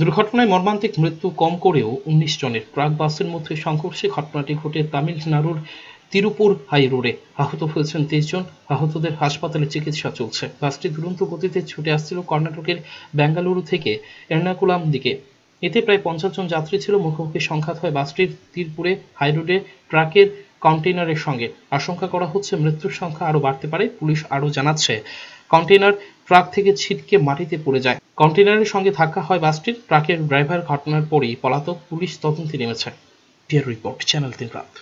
দুর্ঘটনায় মর্মান্তিক মৃত্যু কম করেও উনিশ জনের ট্রাক বাসের মধ্যে সংঘর্ষে ঘটনাটি ঘটে তামিলনাড়ুর তিরুপুর হাই রোডে আহত হয়েছেন তেইশ জন আহতদের হাসপাতালে চিকিৎসা চলছে বাসটি দুরন্ত গতিতে ছুটে আসছিল কর্ণাটকের বেঙ্গালুরু থেকে এর্নাকুলাম দিকে এতে প্রায় পঞ্চাশ জন যাত্রী ছিল মুখোমুখি সংঘাত হয় বাসটির তিরপুরে হাই রোডে ট্রাকের কন্টেইনারের সঙ্গে আশঙ্কা করা হচ্ছে মৃত্যুর সংখ্যা আরও বাড়তে পারে পুলিশ আরও জানাচ্ছে কন্টেইনার ট্রাক থেকে ছিটকে মাটিতে পড়ে যায় কন্টেনারের সঙ্গে ধাক্কা হয় বাসটির ট্রাকের ড্রাইভার ঘটনার পরই পলাতক পুলিশ তদন্তে নেমেছে রিপোর্ট চ্যানেল তিন রাত